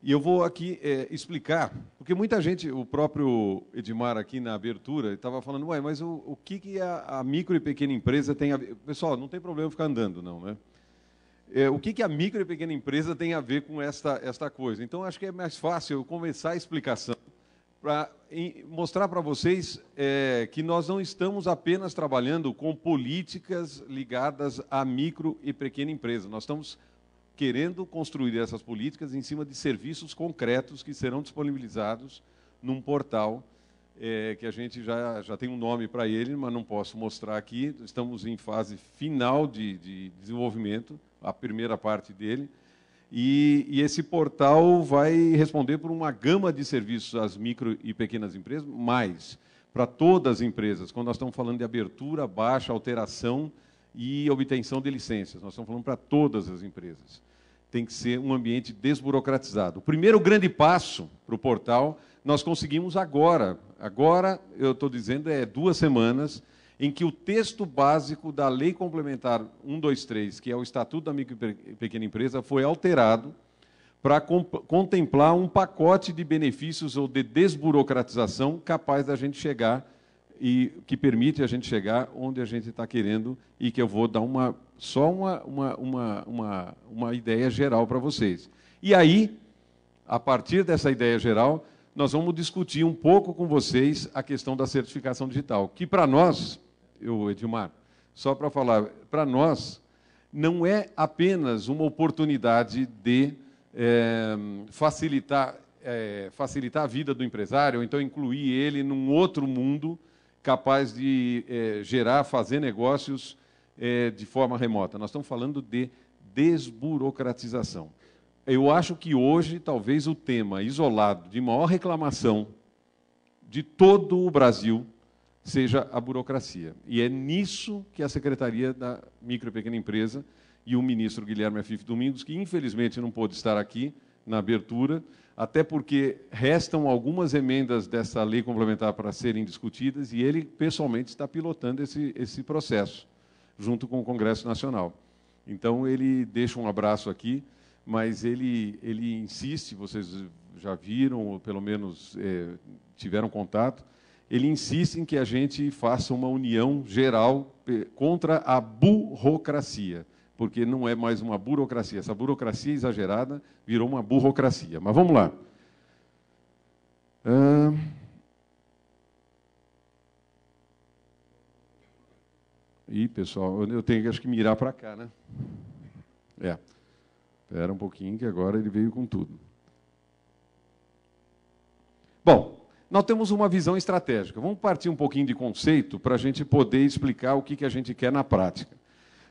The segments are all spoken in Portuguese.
E eu vou aqui é, explicar, porque muita gente, o próprio Edmar aqui na abertura, estava falando, ué, mas o, o que, que a, a, micro e pequena empresa tem a ver? Pessoal, não tem problema ficar andando, não, né? É, o que, que a micro e pequena empresa tem a ver com esta, esta coisa? Então, acho que é mais fácil eu começar a explicação para mostrar para vocês é, que nós não estamos apenas trabalhando com políticas ligadas à micro e pequena empresa. Nós estamos querendo construir essas políticas em cima de serviços concretos que serão disponibilizados num portal é, que a gente já, já tem um nome para ele, mas não posso mostrar aqui. Estamos em fase final de, de desenvolvimento, a primeira parte dele. E, e, esse portal vai responder por uma gama de serviços às micro e pequenas empresas, mais para todas as empresas, quando nós estamos falando de abertura, baixa, alteração e obtenção de licenças. Nós estamos falando para todas as empresas tem que ser um ambiente desburocratizado. O primeiro grande passo para o portal nós conseguimos agora. Agora, eu estou dizendo, é duas semanas em que o texto básico da Lei Complementar 123, que é o Estatuto da Micro e Pequena Empresa, foi alterado para contemplar um pacote de benefícios ou de desburocratização capaz da gente chegar e que permite a gente chegar onde a gente está querendo e que eu vou dar uma só uma, uma, uma, uma, uma ideia geral para vocês. E aí, a partir dessa ideia geral, nós vamos discutir um pouco com vocês a questão da certificação digital, que para nós, eu, Edmar, só para falar, para nós não é apenas uma oportunidade de é, facilitar, é, facilitar a vida do empresário, ou então incluir ele num outro mundo capaz de é, gerar, fazer negócios é, de forma remota. Nós estamos falando de desburocratização. Eu acho que hoje, talvez, o tema isolado de maior reclamação de todo o Brasil seja a burocracia. E é nisso que a Secretaria da Micro e Pequena Empresa e o ministro Guilherme Afif Domingos, que infelizmente não pôde estar aqui na abertura, até porque restam algumas emendas dessa lei complementar para serem discutidas e ele pessoalmente está pilotando esse, esse processo, junto com o Congresso Nacional. Então, ele deixa um abraço aqui, mas ele, ele insiste, vocês já viram, ou pelo menos é, tiveram contato, ele insiste em que a gente faça uma união geral eh, contra a burocracia porque não é mais uma burocracia. Essa burocracia exagerada virou uma burocracia. Mas vamos lá. Ah... Ih, pessoal, eu tenho que acho que mirar para cá, né? É. Espera um pouquinho que agora ele veio com tudo. Bom, nós temos uma visão estratégica. Vamos partir um pouquinho de conceito para a gente poder explicar o que, que a gente quer na prática.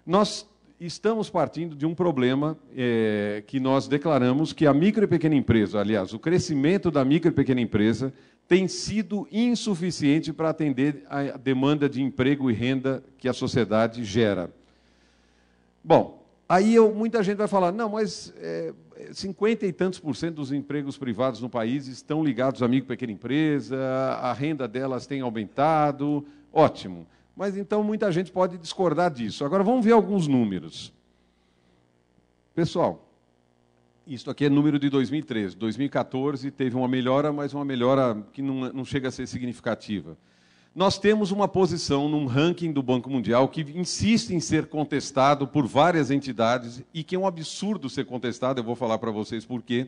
Nós estamos partindo de um problema é, que nós declaramos que a micro e pequena empresa, aliás, o crescimento da micro e pequena empresa tem sido insuficiente para atender a demanda de emprego e renda que a sociedade gera. Bom, aí eu, muita gente vai falar, não, mas é, 50 e tantos por cento dos empregos privados no país estão ligados à micro e pequena empresa, a renda delas tem aumentado, ótimo. Mas então muita gente pode discordar disso. Agora vamos ver alguns números. Pessoal, isso aqui é número de 2013. 2014 teve uma melhora, mas uma melhora que não, não chega a ser significativa. Nós temos uma posição num ranking do Banco Mundial que insiste em ser contestado por várias entidades e que é um absurdo ser contestado, eu vou falar para vocês por quê.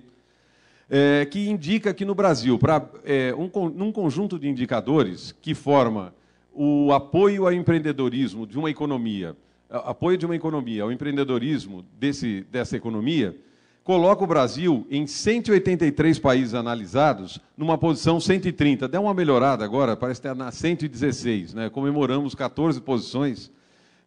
É, que indica que no Brasil, para é, um, num conjunto de indicadores que forma o apoio ao empreendedorismo de uma economia, apoio de uma economia ao empreendedorismo desse, dessa economia, coloca o Brasil em 183 países analisados numa posição 130. Deu uma melhorada agora, parece estar na 116, né? Comemoramos 14 posições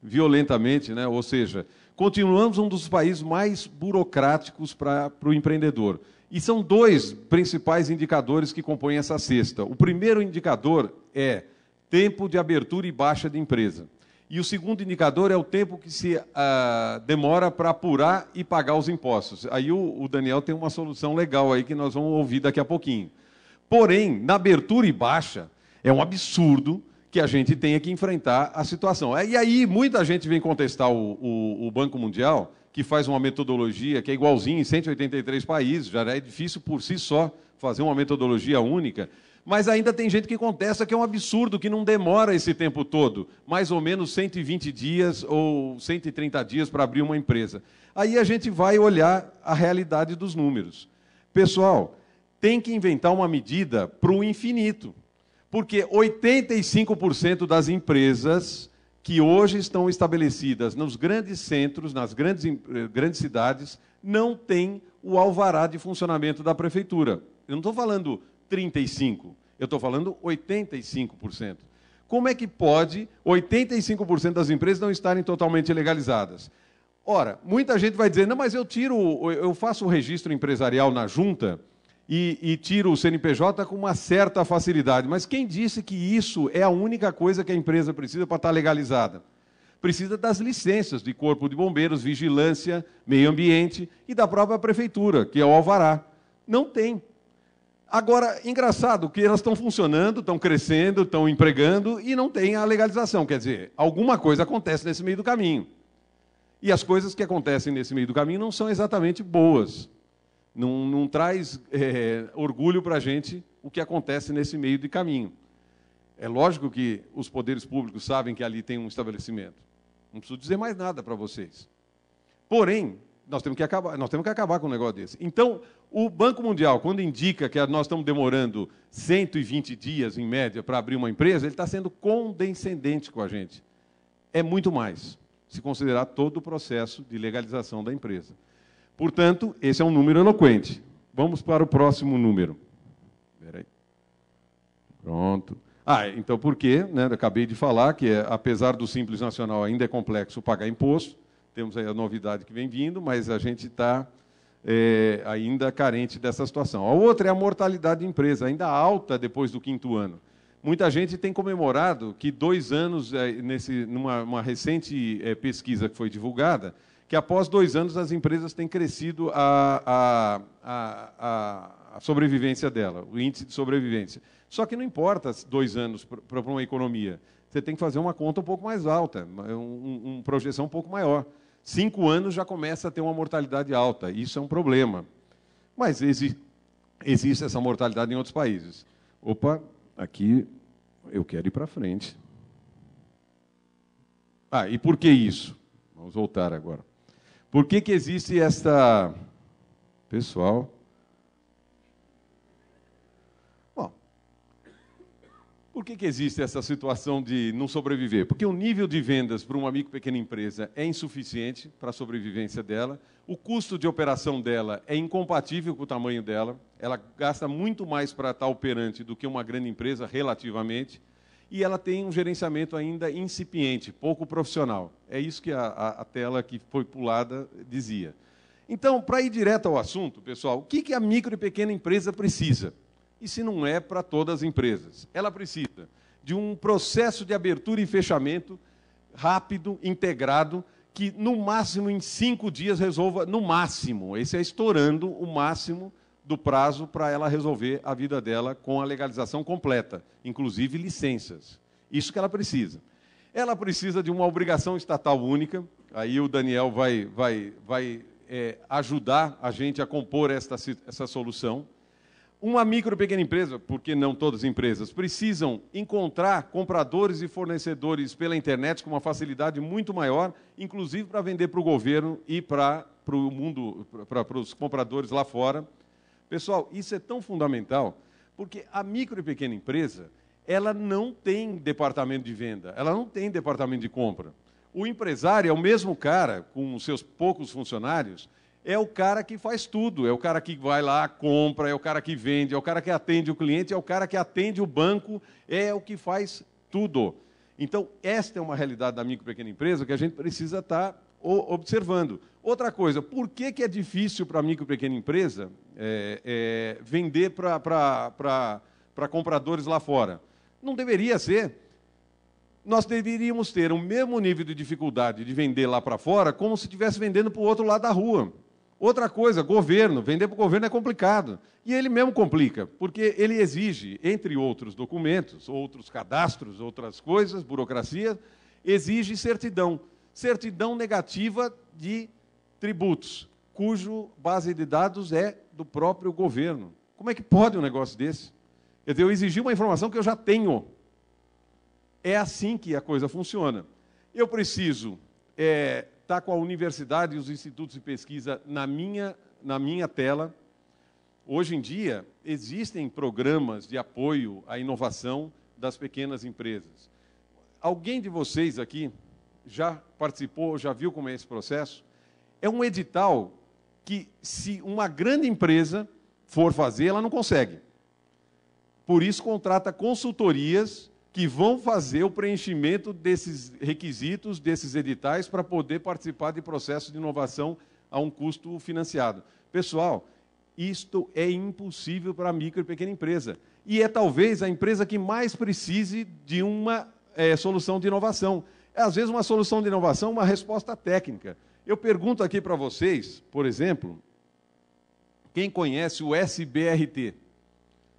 violentamente, né? Ou seja, continuamos um dos países mais burocráticos para o empreendedor. E são dois principais indicadores que compõem essa cesta. O primeiro indicador é tempo de abertura e baixa de empresa. E o segundo indicador é o tempo que se ah, demora para apurar e pagar os impostos. Aí o, o, Daniel tem uma solução legal aí que nós vamos ouvir daqui a pouquinho. Porém, na abertura e baixa, é um absurdo que a gente tenha que enfrentar a situação. É, e aí, muita gente vem contestar o, o, o Banco Mundial, que faz uma metodologia que é igualzinha em 183 países, já é difícil por si só fazer uma metodologia única mas ainda tem gente que contesta que é um absurdo, que não demora esse tempo todo, mais ou menos 120 dias ou 130 dias para abrir uma empresa. Aí a gente vai olhar a realidade dos números. Pessoal, tem que inventar uma medida para o infinito, porque 85% das empresas que hoje estão estabelecidas nos grandes centros, nas grandes, eh, grandes cidades, não têm o alvará de funcionamento da prefeitura. Eu não estou falando 35%. Eu estou falando 85%. Como é que pode 85% das empresas não estarem totalmente legalizadas? Ora, muita gente vai dizer, não, mas eu tiro, eu faço o registro empresarial na junta e, e tiro o CNPJ com uma certa facilidade. Mas quem disse que isso é a única coisa que a empresa precisa para estar tá legalizada? precisa das licenças de Corpo de Bombeiros, Vigilância, Meio Ambiente e da própria Prefeitura, que é o Alvará. Não tem. Agora, engraçado que elas estão funcionando, estão crescendo, estão empregando e não tem a legalização. Quer dizer, alguma coisa acontece nesse meio do caminho. E as coisas que acontecem nesse meio do caminho não são exatamente boas. Não, não traz é, orgulho para a gente o que acontece nesse meio de caminho. É lógico que os poderes públicos sabem que ali tem um estabelecimento. Não preciso dizer mais nada para vocês. Porém, nós temos que acabar, nós temos que acabar com um negócio desse. Então, o Banco Mundial, quando indica que nós estamos demorando 120 dias, em média, para abrir uma empresa, ele está sendo condescendente com a gente. É muito mais, se considerar todo o processo de legalização da empresa. Portanto, esse é um número eloquente. Vamos para o próximo número. Peraí. Pronto. Ah, é, então por quê? Né? Acabei de falar que, é, apesar do Simples Nacional ainda é complexo pagar imposto, temos aí a novidade que vem vindo, mas a gente está é, ainda carente dessa situação. A outra é a mortalidade de empresa, ainda alta depois do quinto ano. Muita gente tem comemorado que dois anos, é, nesse, numa recente é, pesquisa que foi divulgada, que após dois anos as empresas têm crescido a, a, a, a sobrevivência dela, o índice de sobrevivência. Só que não importa dois anos para uma economia. Você tem que fazer uma conta um pouco mais alta, uma um, um projeção um pouco maior. Cinco anos já começa a ter uma mortalidade alta, isso é um problema. Mas exi existe essa mortalidade em outros países. Opa, aqui eu quero ir para frente. Ah, e por que isso? Vamos voltar agora. Por que, que existe esta. Pessoal, Por que, que existe essa situação de não sobreviver? Porque o nível de vendas para uma micro pequena empresa é insuficiente para a sobrevivência dela, o custo de operação dela é incompatível com o tamanho dela, ela gasta muito mais para estar operante do que uma grande empresa, relativamente, e ela tem um gerenciamento ainda incipiente, pouco profissional. É isso que a, a, a tela que foi pulada dizia. Então, para ir direto ao assunto, pessoal, o que, que a micro e pequena empresa precisa? e se não é para todas as empresas. Ela precisa de um processo de abertura e fechamento rápido, integrado, que no máximo em cinco dias resolva, no máximo, esse é estourando o máximo do prazo para ela resolver a vida dela com a legalização completa, inclusive licenças. Isso que ela precisa. Ela precisa de uma obrigação estatal única, aí o Daniel vai, vai, vai é, ajudar a gente a compor esta, essa solução uma micro pequena empresa, porque não todas as empresas, precisam encontrar compradores e fornecedores pela internet com uma facilidade muito maior, inclusive para vender para o governo e para o mundo, para, para os compradores lá fora. Pessoal, isso é tão fundamental, porque a micro e pequena empresa, ela não tem departamento de venda, ela não tem departamento de compra. O empresário é o mesmo cara, com os seus poucos funcionários, é o cara que faz tudo, é o cara que vai lá, compra, é o cara que vende, é o cara que atende o cliente, é o cara que atende o banco, é o que faz tudo. Então, esta é uma realidade da micro e pequena empresa que a gente precisa estar tá observando. Outra coisa, por que, que é difícil para a micro e pequena empresa é, é, vender para compradores lá fora? Não deveria ser. Nós deveríamos ter o mesmo nível de dificuldade de vender lá para fora como se estivesse vendendo para o outro lado da rua. Outra coisa, governo. Vender para o governo é complicado. E ele mesmo complica, porque ele exige, entre outros documentos, outros cadastros, outras coisas, burocracia, exige certidão. Certidão negativa de tributos, cujo base de dados é do próprio governo. Como é que pode um negócio desse? Quer dizer, eu exigi uma informação que eu já tenho. É assim que a coisa funciona. Eu preciso é, está com a universidade e os institutos de pesquisa na minha, na minha tela. Hoje em dia, existem programas de apoio à inovação das pequenas empresas. Alguém de vocês aqui já participou, já viu como é esse processo? É um edital que, se uma grande empresa for fazer, ela não consegue. Por isso, contrata consultorias que vão fazer o preenchimento desses requisitos, desses editais, para poder participar de processos de inovação a um custo financiado. Pessoal, isto é impossível para a micro e pequena empresa. E é talvez a empresa que mais precise de uma é, solução de inovação. É, às vezes, uma solução de inovação é uma resposta técnica. Eu pergunto aqui para vocês, por exemplo, quem conhece o SBRT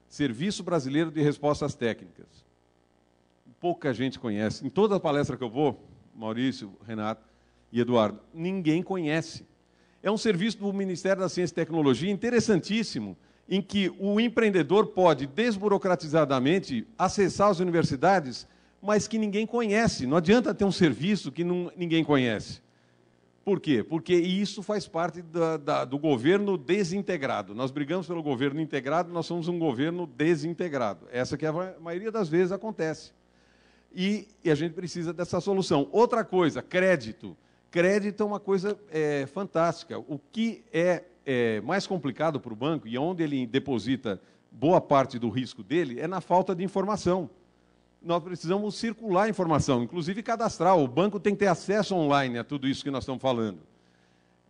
Serviço Brasileiro de Respostas Técnicas? pouca gente conhece. Em toda a palestra que eu vou, Maurício, Renato e Eduardo, ninguém conhece. É um serviço do Ministério da Ciência e Tecnologia interessantíssimo, em que o empreendedor pode desburocratizadamente acessar as universidades, mas que ninguém conhece. Não adianta ter um serviço que não, ninguém conhece. Por quê? Porque isso faz parte da, da, do governo desintegrado. Nós brigamos pelo governo integrado, nós somos um governo desintegrado. Essa que é a maioria das vezes acontece e, e a gente precisa dessa solução. Outra coisa, crédito. Crédito é uma coisa é, fantástica. O que é, é mais complicado para o banco e onde ele deposita boa parte do risco dele é na falta de informação. Nós precisamos circular informação, inclusive cadastrar. O banco tem que ter acesso online a tudo isso que nós estamos falando.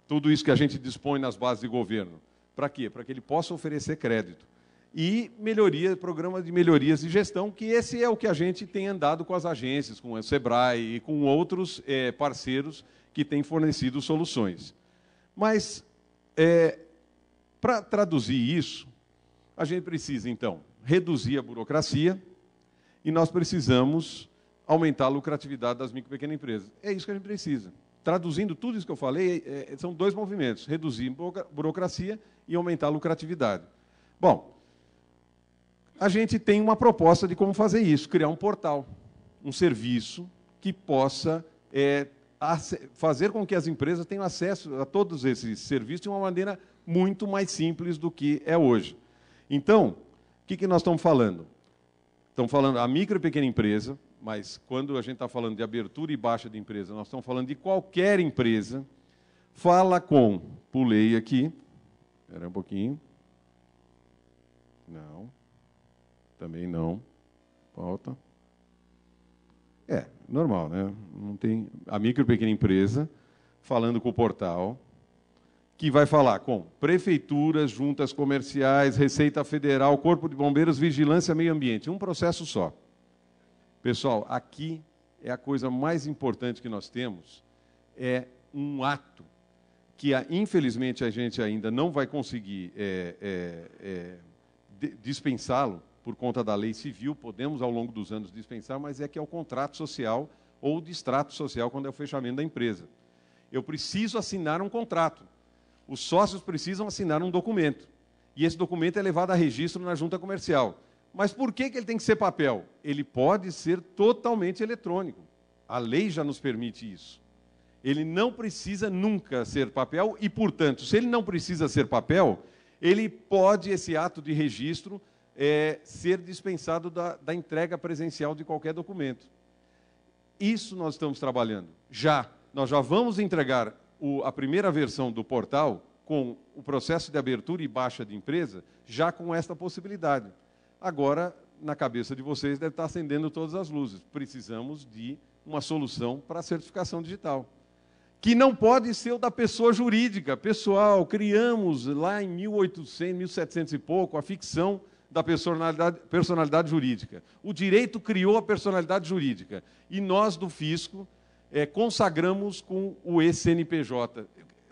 Tudo isso que a gente dispõe nas bases de governo. Para quê? Para que ele possa oferecer crédito e melhoria, programas de melhorias de gestão, que esse é o que a gente tem andado com as agências, com o Sebrae e com outros é, parceiros que têm fornecido soluções. Mas, é, eh, para traduzir isso, a gente precisa, então, reduzir a burocracia e nós precisamos aumentar a lucratividade das micro e pequenas empresas. É isso que a gente precisa. Traduzindo tudo isso que eu falei, é, são dois movimentos: reduzir a burocracia e aumentar a lucratividade. Bom, a gente tem uma proposta de como fazer isso: criar um portal, um serviço que possa é, fazer com que as empresas tenham acesso a todos esses serviços de uma maneira muito mais simples do que é hoje. Então, o que, que nós estamos falando? Estamos falando a micro e pequena empresa, mas quando a gente está falando de abertura e baixa de empresa, nós estamos falando de qualquer empresa. Fala com, pulei aqui, espera um pouquinho. Não. Também não. Falta. É, normal, né? Não tem a micro e pequena empresa falando com o portal que vai falar com prefeituras, juntas comerciais, Receita Federal, Corpo de Bombeiros, Vigilância Meio Ambiente, um processo só. Pessoal, aqui é a coisa mais importante que nós temos é um ato que infelizmente a gente ainda não vai conseguir é, é, é, dispensá-lo, por conta da lei civil, podemos ao longo dos anos dispensar, mas é que é o contrato social ou o distrato social quando é o fechamento da empresa. Eu preciso assinar um contrato. Os sócios precisam assinar um documento. E esse documento é levado a registro na junta comercial. Mas por que, que ele tem que ser papel? Ele pode ser totalmente eletrônico. A lei já nos permite isso. Ele não precisa nunca ser papel e, portanto, se ele não precisa ser papel, ele pode, esse ato de registro, é, ser dispensado da, da entrega presencial de qualquer documento. Isso nós estamos trabalhando. Já, nós já vamos entregar o, a primeira versão do portal com o processo de abertura e baixa de empresa, já com esta possibilidade. Agora, na cabeça de vocês deve estar acendendo todas as luzes. Precisamos de uma solução para a certificação digital. Que não pode ser o da pessoa jurídica. Pessoal, criamos lá em 1800, 1700 e pouco a ficção da personalidade, personalidade jurídica. O direito criou a personalidade jurídica. E nós, do fisco, é, consagramos com o ECNPJ.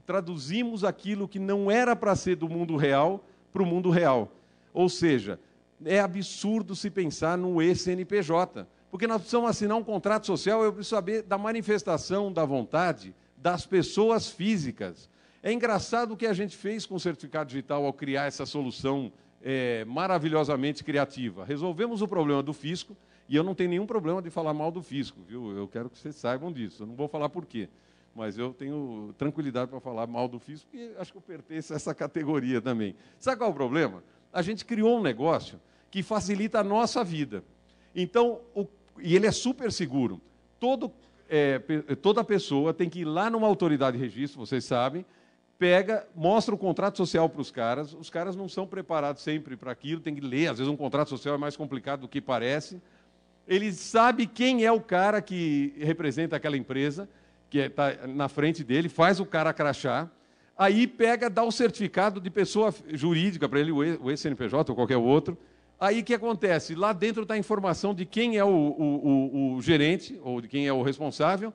Traduzimos aquilo que não era para ser do mundo real para o mundo real. Ou seja, é absurdo se pensar no ECNPJ, porque nós precisamos assinar um contrato social, eu preciso saber da manifestação da vontade das pessoas físicas. É engraçado o que a gente fez com o certificado digital ao criar essa solução é, maravilhosamente criativa. Resolvemos o problema do fisco, e eu não tenho nenhum problema de falar mal do fisco, viu? Eu quero que vocês saibam disso. Eu não vou falar por quê, mas eu tenho tranquilidade para falar mal do fisco, porque acho que eu pertenço a essa categoria também. Sabe qual é o problema? A gente criou um negócio que facilita a nossa vida. Então, o, e ele é super seguro. Todo, é, toda pessoa tem que ir lá numa autoridade de registro, vocês sabem, pega, mostra o contrato social para os caras. Os caras não são preparados sempre para aquilo, tem que ler. Às vezes um contrato social é mais complicado do que parece. Ele sabe quem é o cara que representa aquela empresa, que está é, na frente dele, faz o cara crachar. Aí pega, dá o certificado de pessoa jurídica para ele, o ex-CNPJ ou qualquer outro. Aí o que acontece? Lá dentro está a informação de quem é o, o, o, o gerente ou de quem é o responsável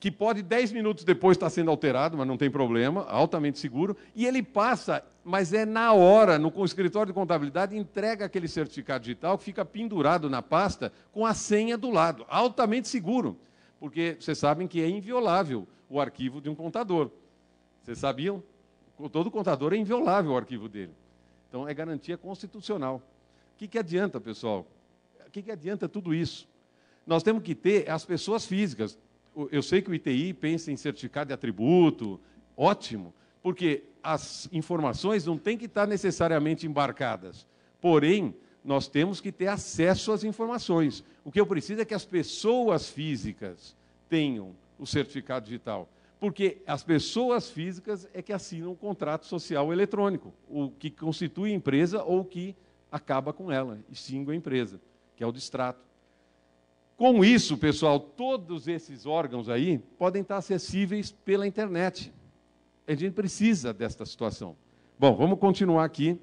que pode 10 minutos depois estar sendo alterado, mas não tem problema, altamente seguro, e ele passa, mas é na hora, no escritório de contabilidade, entrega aquele certificado digital que fica pendurado na pasta com a senha do lado, altamente seguro, porque vocês sabem que é inviolável o arquivo de um contador. Vocês sabiam? Todo contador é inviolável o arquivo dele. Então é garantia constitucional. O que, que adianta, pessoal? O que, que adianta tudo isso? Nós temos que ter as pessoas físicas eu sei que o ITI pensa em certificado de atributo, ótimo, porque as informações não têm que estar necessariamente embarcadas. Porém, nós temos que ter acesso às informações. O que eu preciso é que as pessoas físicas tenham o certificado digital. Porque as pessoas físicas é que assinam o um contrato social eletrônico, o que constitui a empresa ou que acaba com ela, extingue a empresa, que é o distrato. Com isso, pessoal, todos esses órgãos aí podem estar acessíveis pela internet. A gente precisa desta situação. Bom, vamos continuar aqui.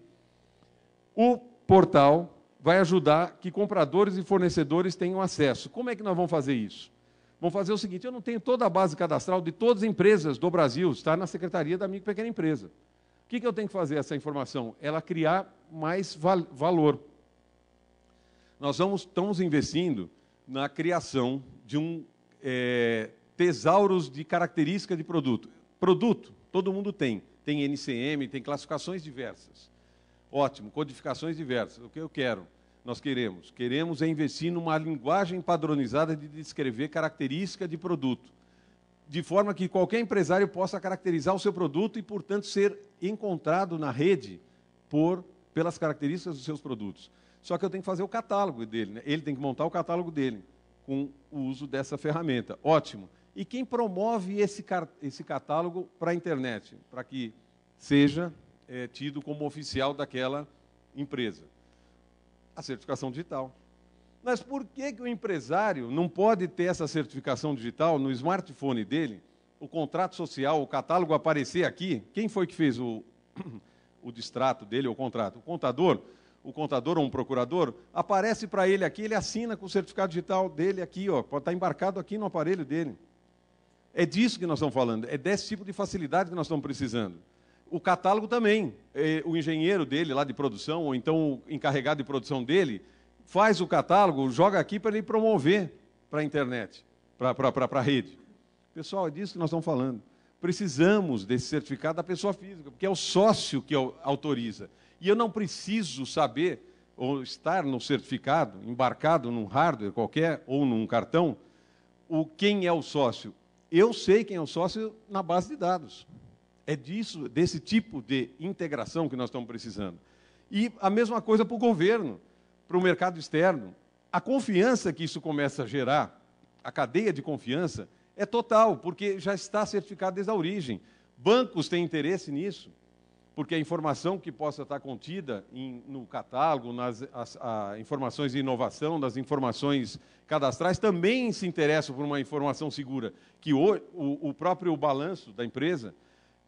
O portal vai ajudar que compradores e fornecedores tenham acesso. Como é que nós vamos fazer isso? Vamos fazer o seguinte: eu não tenho toda a base cadastral de todas as empresas do Brasil, está na Secretaria da Micro Pequena Empresa. O que, que eu tenho que fazer essa informação? Ela criar mais val valor. Nós vamos, estamos investindo na criação de um é, tesauros de característica de produto. Produto, todo mundo tem. Tem NCM, tem classificações diversas. Ótimo, codificações diversas. O que eu quero? Nós queremos. Queremos é investir numa linguagem padronizada de descrever característica de produto, de forma que qualquer empresário possa caracterizar o seu produto e, portanto, ser encontrado na rede por pelas características dos seus produtos. Só que eu tenho que fazer o catálogo dele, né? ele tem que montar o catálogo dele com o uso dessa ferramenta. Ótimo. E quem promove esse, esse catálogo para a internet, para que seja é, tido como oficial daquela empresa? A certificação digital. Mas por que, que o empresário não pode ter essa certificação digital no smartphone dele? O contrato social, o catálogo aparecer aqui? Quem foi que fez o, o distrato dele, o contrato? O contador? o contador ou um procurador, aparece para ele aqui, ele assina com o certificado digital dele aqui, ó, pode estar tá embarcado aqui no aparelho dele. É disso que nós estamos falando, é desse tipo de facilidade que nós estamos precisando. O catálogo também, é, o engenheiro dele lá de produção, ou então o encarregado de produção dele, faz o catálogo, joga aqui para ele promover para a internet, para a rede. Pessoal, é disso que nós estamos falando. Precisamos desse certificado da pessoa física, porque é o sócio que autoriza. E eu não preciso saber ou estar no certificado, embarcado num hardware qualquer ou num cartão, o quem é o sócio. Eu sei quem é o sócio na base de dados. É disso, desse tipo de integração que nós estamos precisando. E a mesma coisa para o governo, para o mercado externo. A confiança que isso começa a gerar, a cadeia de confiança, é total, porque já está certificado desde a origem. Bancos têm interesse nisso, porque a informação que possa estar contida em, no catálogo, nas as, a, informações de inovação, nas informações cadastrais, também se interessa por uma informação segura, que o, o, o próprio balanço da empresa.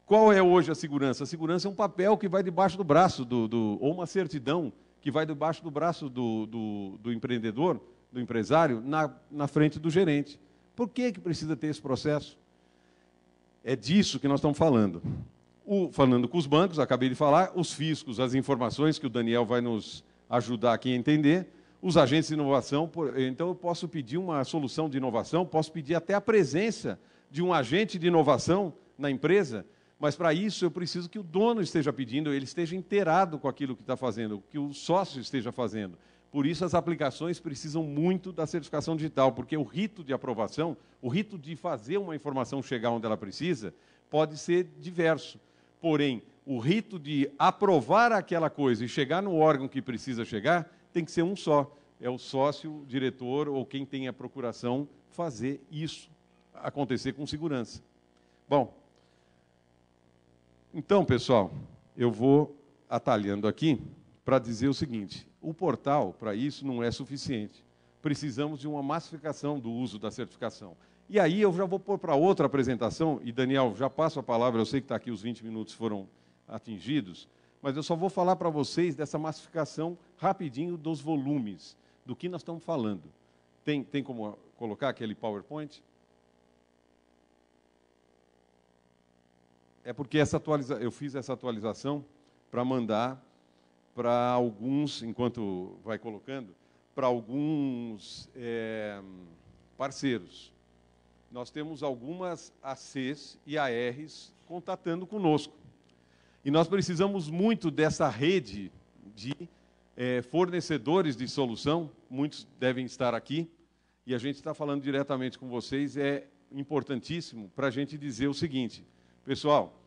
Qual é hoje a segurança? A segurança é um papel que vai debaixo do braço, do, do ou uma certidão que vai debaixo do braço do, do, do empreendedor, do empresário, na, na frente do gerente. Por que, que precisa ter esse processo? É disso que nós estamos falando o, falando com os bancos, acabei de falar, os fiscos, as informações que o Daniel vai nos ajudar aqui a entender, os agentes de inovação, por, então eu posso pedir uma solução de inovação, posso pedir até a presença de um agente de inovação na empresa, mas para isso eu preciso que o dono esteja pedindo, ele esteja inteirado com aquilo que está fazendo, que o sócio esteja fazendo. Por isso as aplicações precisam muito da certificação digital, porque o rito de aprovação, o rito de fazer uma informação chegar onde ela precisa, pode ser diverso. Porém, o rito de aprovar aquela coisa e chegar no órgão que precisa chegar tem que ser um só. É o sócio, diretor ou quem tem a procuração fazer isso acontecer com segurança. Bom, então, pessoal, eu vou atalhando aqui para dizer o seguinte: o portal, para isso, não é suficiente. Precisamos de uma massificação do uso da certificação. E aí eu já vou pôr para outra apresentação, e Daniel, já passo a palavra, eu sei que está aqui os 20 minutos foram atingidos, mas eu só vou falar para vocês dessa massificação rapidinho dos volumes, do que nós estamos falando. Tem, tem como colocar aquele PowerPoint? É porque essa atualiza... eu fiz essa atualização para mandar para alguns, enquanto vai colocando, para alguns é, parceiros nós temos algumas ACs e ARs contatando conosco. E nós precisamos muito dessa rede de é, fornecedores de solução, muitos devem estar aqui, e a gente está falando diretamente com vocês, é importantíssimo para a gente dizer o seguinte, pessoal,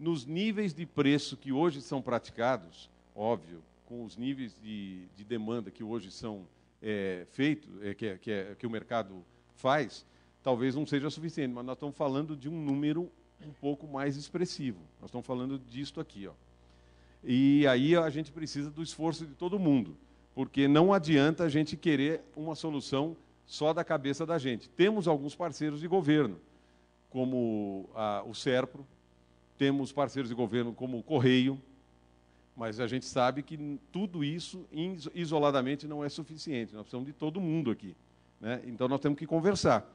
nos níveis de preço que hoje são praticados, óbvio, com os níveis de, de demanda que hoje são é, eh, feitos, eh, é, que, que, é, que o mercado faz, talvez não seja suficiente, mas nós estamos falando de um número um pouco mais expressivo. Nós estamos falando disto aqui. Ó. E aí a gente precisa do esforço de todo mundo, porque não adianta a gente querer uma solução só da cabeça da gente. Temos alguns parceiros de governo, como a, o SERPRO, temos parceiros de governo como o Correio, mas a gente sabe que tudo isso isoladamente não é suficiente, nós precisamos de todo mundo aqui. Né? Então nós temos que conversar.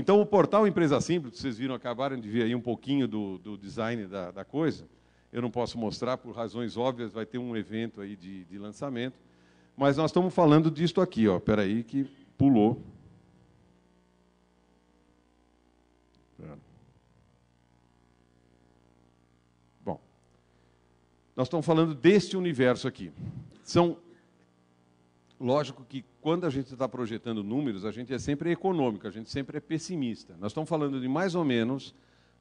Então, o portal Empresa Simples, vocês viram, acabaram de ver aí um pouquinho do, do design da, da, coisa. Eu não posso mostrar, por razões óbvias, vai ter um evento aí de, de lançamento. Mas nós estamos falando disto aqui, ó. Espera aí que pulou. Bom, nós estamos falando deste universo aqui. São Lógico que quando a gente está projetando números, a gente é sempre econômico, a gente sempre é pessimista. Nós estamos falando de mais ou menos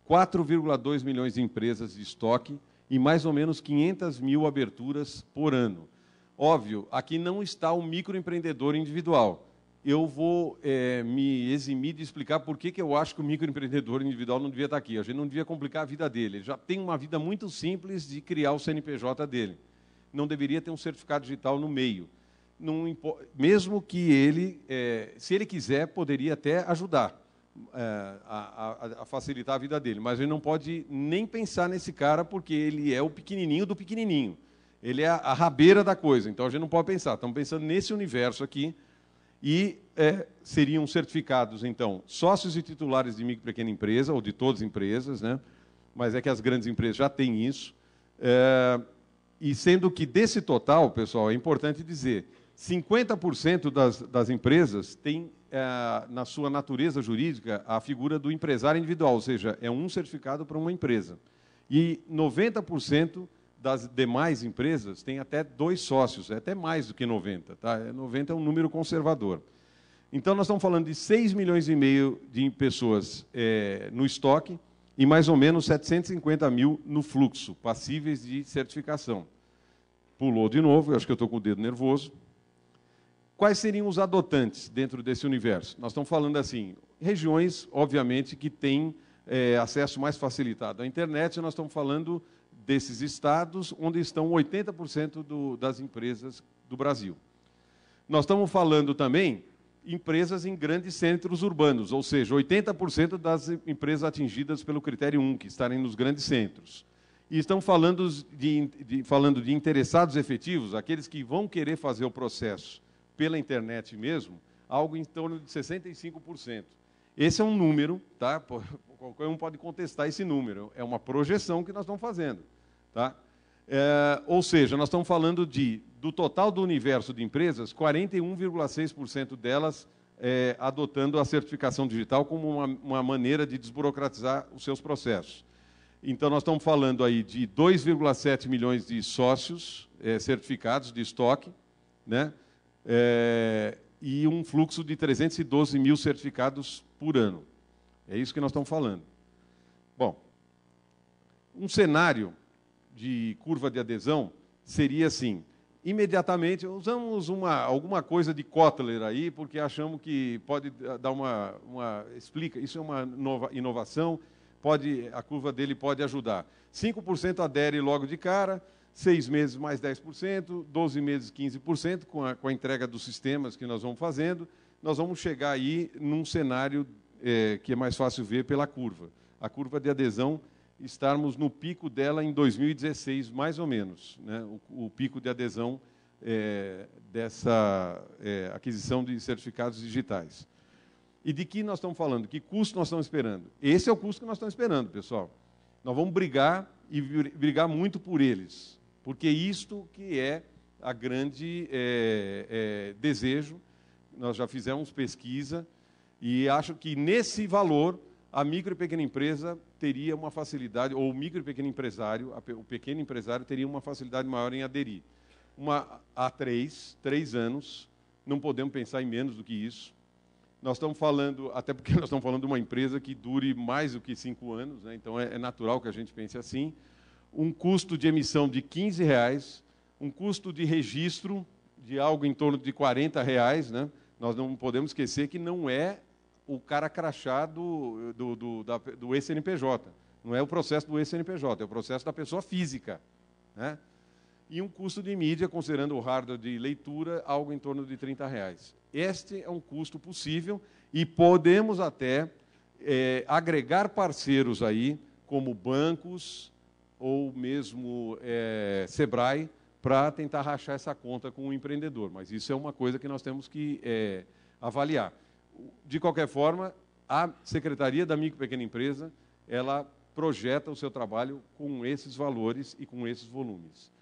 4,2 milhões de empresas de estoque e mais ou menos 500 mil aberturas por ano. Óbvio, aqui não está o microempreendedor individual. Eu vou é, me eximir de explicar por que, que eu acho que o microempreendedor individual não devia estar aqui. A gente não devia complicar a vida dele. Ele já tem uma vida muito simples de criar o CNPJ dele. Não deveria ter um certificado digital no meio mesmo que ele, é, se ele quiser, poderia até ajudar é, a, a, a, facilitar a vida dele, mas ele não pode nem pensar nesse cara porque ele é o pequenininho do pequenininho. Ele é a, a rabeira da coisa, então a gente não pode pensar. Estamos pensando nesse universo aqui e é, seriam certificados, então, sócios e titulares de micro e pequena empresa, ou de todas as empresas, né? mas é que as grandes empresas já têm isso. É, e sendo que desse total, pessoal, é importante dizer, 50% das, das empresas têm é, na sua natureza jurídica a figura do empresário individual, ou seja, é um certificado para uma empresa. E 90% das demais empresas têm até dois sócios, é até mais do que 90, tá? 90 é, é um número conservador. Então, nós estamos falando de 6 milhões e meio de pessoas é, no estoque e mais ou menos 750 mil no fluxo, passíveis de certificação. Pulou de novo, eu acho que eu estou com o dedo nervoso. Quais seriam os adotantes dentro desse universo? Nós estamos falando assim, regiões, obviamente, que têm é, acesso mais facilitado à internet, nós estamos falando desses estados onde estão 80% do, das empresas do Brasil. Nós estamos falando também empresas em grandes centros urbanos, ou seja, 80% das empresas atingidas pelo critério 1, que estarem nos grandes centros. E estamos falando de, de, falando de interessados efetivos, aqueles que vão querer fazer o processo pela internet mesmo, algo em torno de 65%. Esse é um número, tá? qualquer um pode contestar esse número, é uma projeção que nós estamos fazendo. Tá? É, ou seja, nós estamos falando de, do total do universo de empresas, 41,6% delas é, adotando a certificação digital como uma, uma maneira de desburocratizar os seus processos. Então, nós estamos falando aí de 2,7 milhões de sócios é, certificados de estoque, né? é, e um fluxo de 312 mil certificados por ano. É isso que nós estamos falando. Bom, um cenário de curva de adesão seria assim: imediatamente usamos uma, alguma coisa de Kotler aí, porque achamos que pode dar uma, uma explica, isso é uma nova inovação, pode a curva dele pode ajudar. 5% adere logo de cara, seis meses mais 10%, 12 meses 15%, com a, com a entrega dos sistemas que nós vamos fazendo, nós vamos chegar aí num cenário é, que é mais fácil ver pela curva. A curva de adesão, estarmos no pico dela em 2016, mais ou menos, né? o, o pico de adesão é, dessa é, aquisição de certificados digitais. E de que nós estamos falando? Que custo nós estamos esperando? Esse é o custo que nós estamos esperando, pessoal. Nós vamos brigar e brigar muito por eles. Porque isto que é a grande é, é, desejo, nós já fizemos pesquisa e acho que nesse valor a micro e pequena empresa teria uma facilidade, ou o micro e pequeno empresário, a, o pequeno empresário teria uma facilidade maior em aderir. Uma há três, três anos, não podemos pensar em menos do que isso. Nós estamos falando, até porque nós estamos falando de uma empresa que dure mais do que cinco anos, né? então é, é natural que a gente pense assim um custo de emissão de 15 reais, um custo de registro de algo em torno de 40 reais, né? Nós não podemos esquecer que não é o cara crachá eh, do, do, do, do ex-CNPJ. Não é o processo do ex-CNPJ, é o processo da pessoa física. Né? E um custo de mídia, considerando o hardware de leitura, algo em torno de 30 reais. Este é um custo possível e podemos até é, agregar parceiros aí, como bancos, ou mesmo é, Sebrae para tentar rachar essa conta com o empreendedor. Mas isso é uma coisa que nós temos que é, avaliar. De qualquer forma, a Secretaria da Micro e Pequena Empresa, ela projeta o seu trabalho com esses valores e com esses volumes.